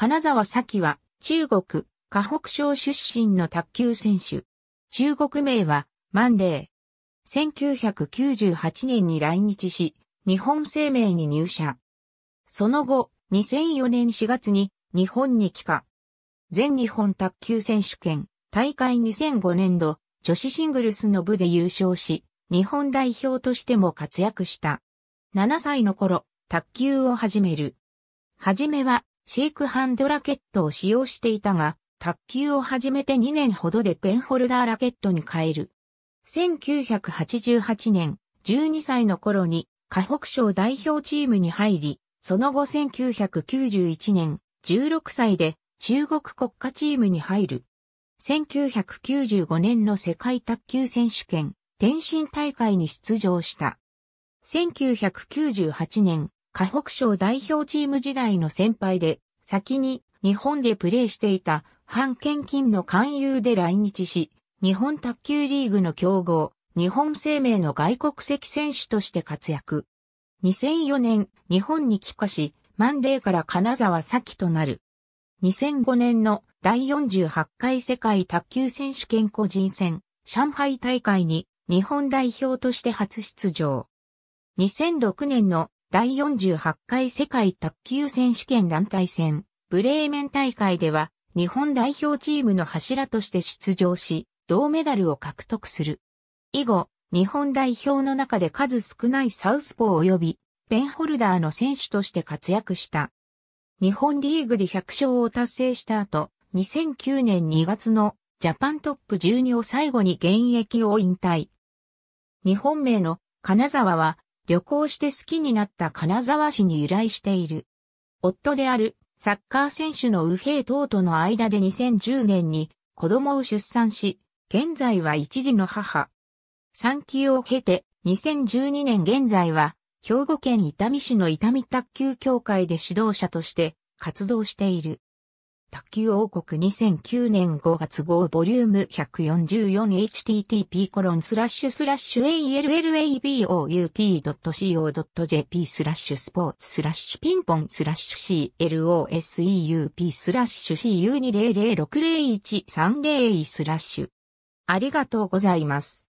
金沢咲は、中国、河北省出身の卓球選手。中国名は、万霊。1998年に来日し、日本生命に入社。その後、2004年4月に日本に帰化。全日本卓球選手権大会2005年度女子シングルスの部で優勝し、日本代表としても活躍した。7歳の頃、卓球を始める。はじめはシェイクハンドラケットを使用していたが、卓球を始めて2年ほどでペンホルダーラケットに変える。1988年、12歳の頃に、河北省代表チームに入り、その後1991年、16歳で中国国家チームに入る。1995年の世界卓球選手権、天津大会に出場した。1998年、河北省代表チーム時代の先輩で、先に日本でプレーしていた反献金の勧誘で来日し、日本卓球リーグの強豪、日本生命の外国籍選手として活躍。2004年、日本に帰化し、万礼から金沢先となる。2005年の第48回世界卓球選手権個人戦、上海大会に日本代表として初出場。2006年の第48回世界卓球選手権団体戦、ブレーメン大会では、日本代表チームの柱として出場し、銅メダルを獲得する。以後、日本代表の中で数少ないサウスポー及び、ペンホルダーの選手として活躍した。日本リーグで100勝を達成した後、2009年2月のジャパントップ12を最後に現役を引退。日本名の金沢は旅行して好きになった金沢市に由来している。夫であるサッカー選手の右平等との間で2010年に子供を出産し、現在は一児の母。産休を経て2012年現在は兵庫県伊丹市の伊丹卓球協会で指導者として活動している。卓球王国2009年5月号ボリューム 144http コロンスラッシュスラッシュ allabout.co.jp スラッシュスポーツスラッシュピンポンスラッシュ closeup スラッシュ cu20060130 スラッシュありがとうございます。